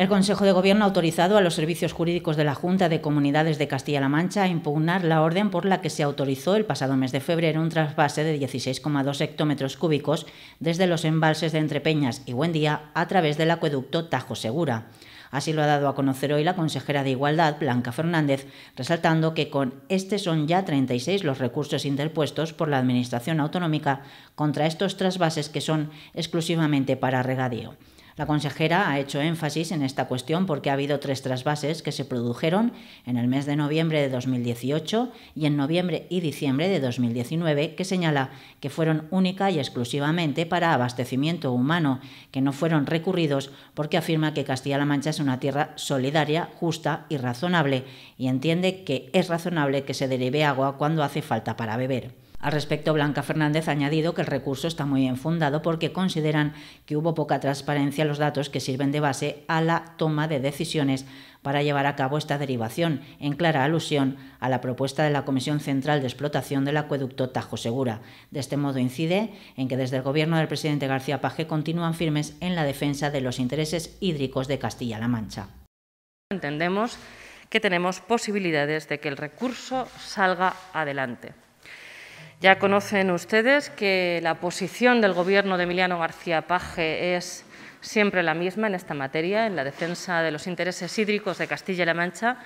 El Consejo de Gobierno ha autorizado a los servicios jurídicos de la Junta de Comunidades de Castilla-La Mancha a impugnar la orden por la que se autorizó el pasado mes de febrero un trasvase de 16,2 hectómetros cúbicos desde los embalses de Entrepeñas y Buendía a través del acueducto Tajo Segura. Así lo ha dado a conocer hoy la consejera de Igualdad, Blanca Fernández, resaltando que con este son ya 36 los recursos interpuestos por la Administración Autonómica contra estos trasvases que son exclusivamente para regadío. La consejera ha hecho énfasis en esta cuestión porque ha habido tres trasvases que se produjeron en el mes de noviembre de 2018 y en noviembre y diciembre de 2019 que señala que fueron única y exclusivamente para abastecimiento humano, que no fueron recurridos porque afirma que Castilla-La Mancha es una tierra solidaria, justa y razonable y entiende que es razonable que se derive agua cuando hace falta para beber. Al respecto, Blanca Fernández ha añadido que el recurso está muy bien fundado porque consideran que hubo poca transparencia en los datos que sirven de base a la toma de decisiones para llevar a cabo esta derivación, en clara alusión a la propuesta de la Comisión Central de Explotación del Acueducto Tajo Segura. De este modo incide en que desde el gobierno del presidente García Paje continúan firmes en la defensa de los intereses hídricos de Castilla-La Mancha. Entendemos que tenemos posibilidades de que el recurso salga adelante. Ya conocen ustedes que la posición del Gobierno de Emiliano García Paje es siempre la misma en esta materia, en la defensa de los intereses hídricos de Castilla-La y Mancha,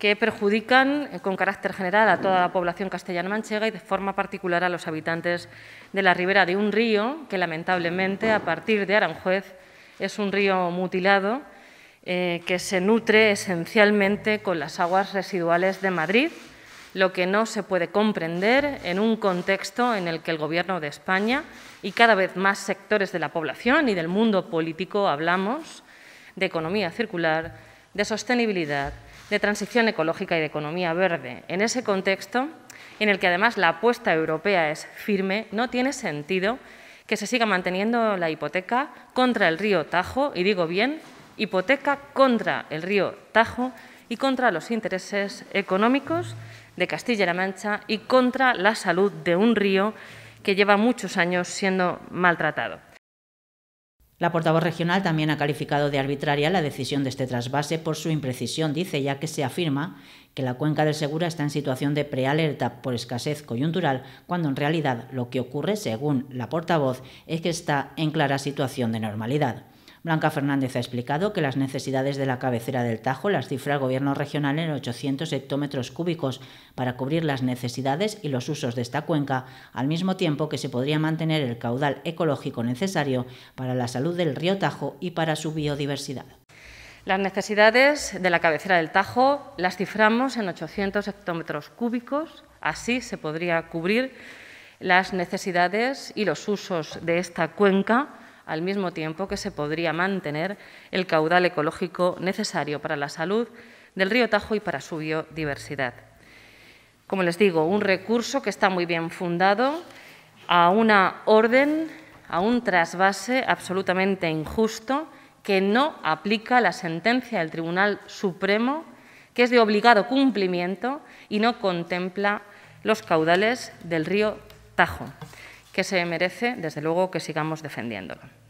que perjudican con carácter general a toda la población castellano-manchega y de forma particular a los habitantes de la ribera de un río que lamentablemente a partir de Aranjuez es un río mutilado eh, que se nutre esencialmente con las aguas residuales de Madrid lo que no se puede comprender en un contexto en el que el Gobierno de España y cada vez más sectores de la población y del mundo político hablamos de economía circular, de sostenibilidad, de transición ecológica y de economía verde. En ese contexto, en el que además la apuesta europea es firme, no tiene sentido que se siga manteniendo la hipoteca contra el río Tajo, y digo bien, hipoteca contra el río Tajo y contra los intereses económicos de Castilla-La Mancha y contra la salud de un río que lleva muchos años siendo maltratado. La portavoz regional también ha calificado de arbitraria la decisión de este trasvase por su imprecisión, dice, ya que se afirma que la cuenca del Segura está en situación de prealerta por escasez coyuntural, cuando en realidad lo que ocurre, según la portavoz, es que está en clara situación de normalidad. Blanca Fernández ha explicado que las necesidades de la cabecera del Tajo las cifra el Gobierno regional en 800 hectómetros cúbicos para cubrir las necesidades y los usos de esta cuenca, al mismo tiempo que se podría mantener el caudal ecológico necesario para la salud del río Tajo y para su biodiversidad. Las necesidades de la cabecera del Tajo las ciframos en 800 hectómetros cúbicos, así se podría cubrir las necesidades y los usos de esta cuenca al mismo tiempo que se podría mantener el caudal ecológico necesario para la salud del río Tajo y para su biodiversidad. Como les digo, un recurso que está muy bien fundado a una orden, a un trasvase absolutamente injusto que no aplica la sentencia del Tribunal Supremo, que es de obligado cumplimiento y no contempla los caudales del río Tajo que se merece, desde luego, que sigamos defendiéndolo.